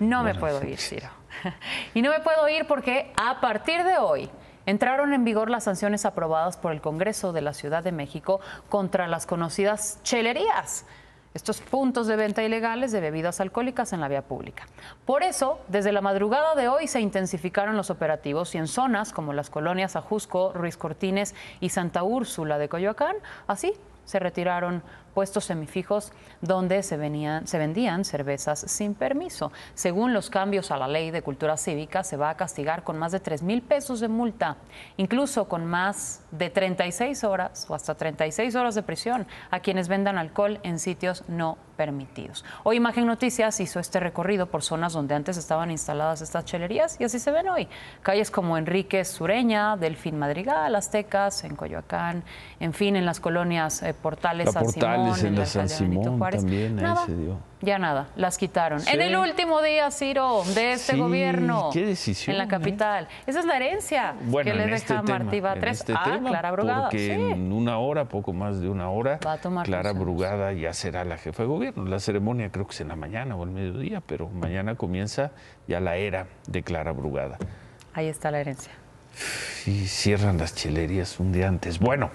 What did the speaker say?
No me puedo ir, Ciro. Y no me puedo ir porque a partir de hoy entraron en vigor las sanciones aprobadas por el Congreso de la Ciudad de México contra las conocidas chelerías estos puntos de venta ilegales de bebidas alcohólicas en la vía pública. Por eso, desde la madrugada de hoy se intensificaron los operativos y en zonas como las colonias Ajusco, Ruiz Cortines y Santa Úrsula de Coyoacán, así se retiraron puestos semifijos donde se, venían, se vendían cervezas sin permiso. Según los cambios a la ley de cultura cívica, se va a castigar con más de 3 mil pesos de multa, incluso con más de 36 horas o hasta 36 horas de prisión a quienes vendan alcohol en sitios no permitidos. Hoy Imagen Noticias hizo este recorrido por zonas donde antes estaban instaladas estas chelerías y así se ven hoy. Calles como Enrique Sureña, Delfín Madrigal, Aztecas, en Coyoacán, en fin, en las colonias eh, Portales, la San Juárez. también ahí se dio. Ya nada, las quitaron. En el último día, Ciro, de este gobierno. Qué decisión. En la ¿eh? capital. Esa es la herencia que le deja este Martí a este ah, Clara Brugada. Porque en una hora, poco más de una hora, Clara Brugada ya será la jefa de gobierno. La ceremonia creo que es en la mañana o el mediodía, pero mañana comienza ya la era de Clara Brugada. Ahí está la herencia. Y cierran las chilerías un día antes. Bueno.